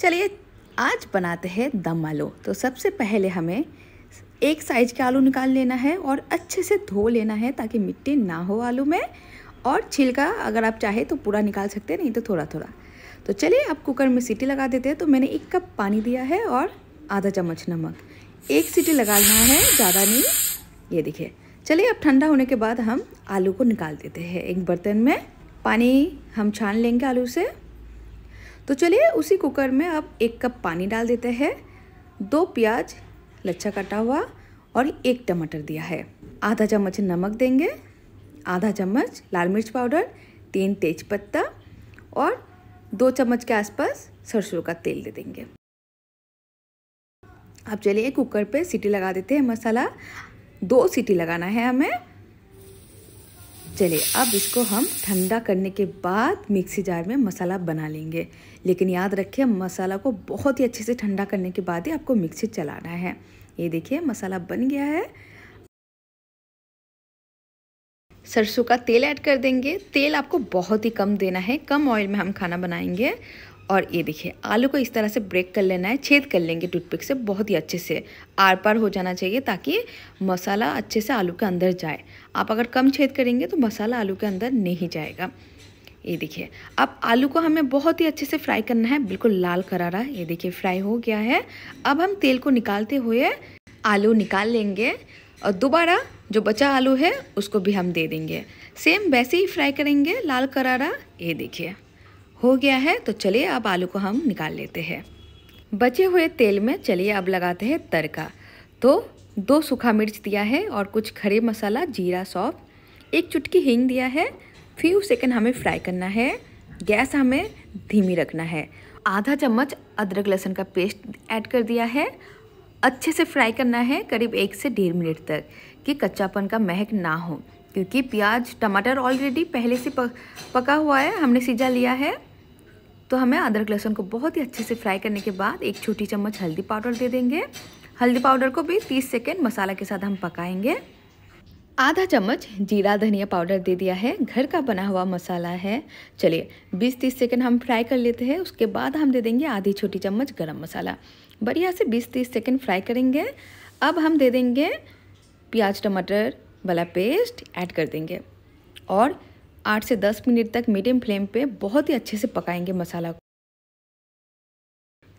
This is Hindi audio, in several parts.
चलिए आज बनाते हैं दम आलू तो सबसे पहले हमें एक साइज के आलू निकाल लेना है और अच्छे से धो लेना है ताकि मिट्टी ना हो आलू में और छिलका अगर आप चाहे तो पूरा निकाल सकते हैं नहीं तो थोड़ा थोड़ा तो चलिए आप कुकर में सीटी लगा देते हैं तो मैंने एक कप पानी दिया है और आधा चम्मच नमक एक सीटी लेना है ज़्यादा नहीं ये देखिए चलिए अब ठंडा होने के बाद हम आलू को निकाल देते हैं एक बर्तन में पानी हम छान लेंगे आलू से तो चलिए उसी कुकर में अब एक कप पानी डाल देते हैं दो प्याज लच्छा कटा हुआ और एक टमाटर दिया है आधा चम्मच नमक देंगे आधा चम्मच लाल मिर्च पाउडर तीन तेज पत्ता और दो चम्मच के आसपास सरसों का तेल दे देंगे अब चलिए कुकर पे सीटी लगा देते हैं मसाला दो सीटी लगाना है हमें चलिए अब इसको हम ठंडा करने के बाद मिक्सी जार में मसाला बना लेंगे लेकिन याद रखिए मसाला को बहुत ही अच्छे से ठंडा करने के बाद ही आपको मिक्सी चलाना है ये देखिए मसाला बन गया है सरसों का तेल ऐड कर देंगे तेल आपको बहुत ही कम देना है कम ऑयल में हम खाना बनाएंगे और ये देखिए आलू को इस तरह से ब्रेक कर लेना है छेद कर लेंगे टूथपिक से बहुत ही अच्छे से आर पार हो जाना चाहिए ताकि मसाला अच्छे से आलू के अंदर जाए आप अगर कम छेद करेंगे तो मसाला आलू के अंदर नहीं जाएगा ये देखिए अब आलू को हमें बहुत ही अच्छे से फ्राई करना है बिल्कुल लाल करारा ये देखिए फ्राई हो गया है अब हम तेल को निकालते हुए आलू निकाल लेंगे और दोबारा जो बचा आलू है उसको भी हम दे देंगे सेम वैसे ही फ्राई करेंगे लाल करारा ये देखिए हो गया है तो चलिए अब आलू को हम निकाल लेते हैं बचे हुए तेल में चलिए अब लगाते हैं तड़का तो दो सूखा मिर्च दिया है और कुछ खड़े मसाला जीरा सौंफ एक चुटकी हींग दिया है फ्यू सेकेंड हमें फ्राई करना है गैस हमें धीमी रखना है आधा चम्मच अदरक लहसुन का पेस्ट ऐड कर दिया है अच्छे से फ्राई करना है करीब एक से डेढ़ मिनट तक कि कच्चापन का महक ना हो क्योंकि प्याज टमाटर ऑलरेडी पहले से पका हुआ है हमने सीजा लिया है तो हमें अदरक लहसुन को बहुत ही अच्छे से फ्राई करने के बाद एक छोटी चम्मच हल्दी पाउडर दे देंगे हल्दी पाउडर को भी 30 सेकेंड मसाला के साथ हम पकाएंगे आधा चम्मच जीरा धनिया पाउडर दे दिया है घर का बना हुआ मसाला है चलिए 20-30 सेकेंड हम फ्राई कर लेते हैं उसके बाद हम दे देंगे आधी छोटी चम्मच गरम मसाला बढ़िया से 20-30 सेकेंड फ्राई करेंगे अब हम दे देंगे प्याज टमाटर वाला पेस्ट ऐड कर देंगे और आठ से दस मिनट तक मीडियम फ्लेम पे बहुत ही अच्छे से पकाएंगे मसाला को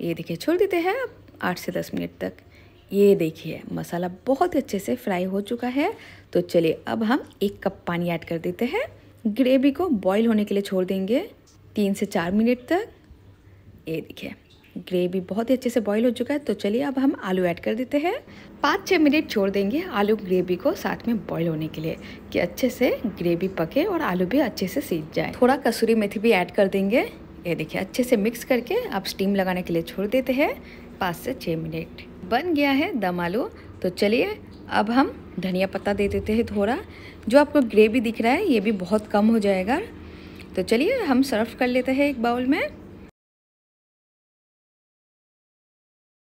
ये देखिए छोड़ देते हैं आप आठ से दस मिनट तक ये देखिए मसाला बहुत अच्छे से फ्राई हो चुका है तो चलिए अब हम एक कप पानी ऐड कर देते हैं ग्रेवी को बॉईल होने के लिए छोड़ देंगे तीन से चार मिनट तक ये देखिए ग्रेवी बहुत ही अच्छे से बॉईल हो चुका है तो चलिए अब हम आलू ऐड कर देते हैं पाँच छः मिनट छोड़ देंगे आलू ग्रेवी को साथ में बॉईल होने के लिए कि अच्छे से ग्रेवी पके और आलू भी अच्छे से सीज जाए थोड़ा कसूरी मेथी भी ऐड कर देंगे ये देखिए अच्छे से मिक्स करके आप स्टीम लगाने के लिए छोड़ देते हैं पाँच से छः मिनट बन गया है दम आलू तो चलिए अब हम धनिया पत्ता दे देते हैं थोड़ा जो आपको ग्रेवी दिख रहा है ये भी बहुत कम हो जाएगा तो चलिए हम सर्व कर लेते हैं एक बाउल में